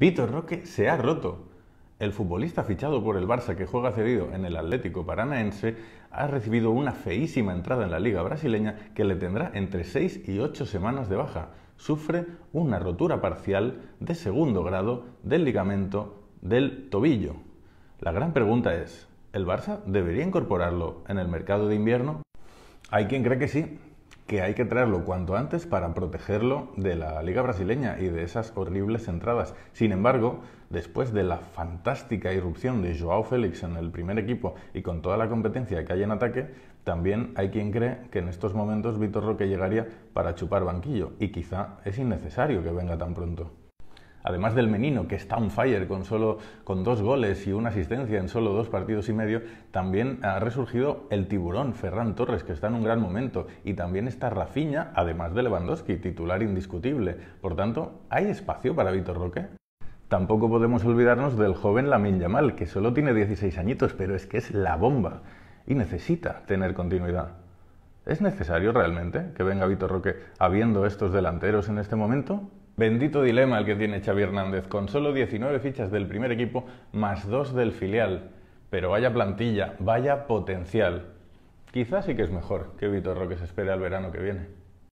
Vitor Roque se ha roto. El futbolista fichado por el Barça que juega cedido en el Atlético Paranaense ha recibido una feísima entrada en la liga brasileña que le tendrá entre 6 y 8 semanas de baja. Sufre una rotura parcial de segundo grado del ligamento del tobillo. La gran pregunta es, ¿el Barça debería incorporarlo en el mercado de invierno? Hay quien cree que sí, que hay que traerlo cuanto antes para protegerlo de la liga brasileña y de esas horribles entradas. Sin embargo, después de la fantástica irrupción de Joao Félix en el primer equipo y con toda la competencia que hay en ataque, también hay quien cree que en estos momentos Vitor Roque llegaría para chupar banquillo y quizá es innecesario que venga tan pronto además del Menino, que está on fire con solo con dos goles y una asistencia en solo dos partidos y medio, también ha resurgido el tiburón Ferran Torres, que está en un gran momento, y también está Rafiña, además de Lewandowski, titular indiscutible. Por tanto, ¿hay espacio para Vitor Roque? Tampoco podemos olvidarnos del joven Lamin Yamal, que solo tiene 16 añitos, pero es que es la bomba y necesita tener continuidad. ¿Es necesario realmente que venga Vitor Roque habiendo estos delanteros en este momento? Bendito dilema el que tiene Xavi Hernández, con solo 19 fichas del primer equipo más dos del filial. Pero vaya plantilla, vaya potencial. Quizás sí que es mejor que Vitor Roque se espere al verano que viene.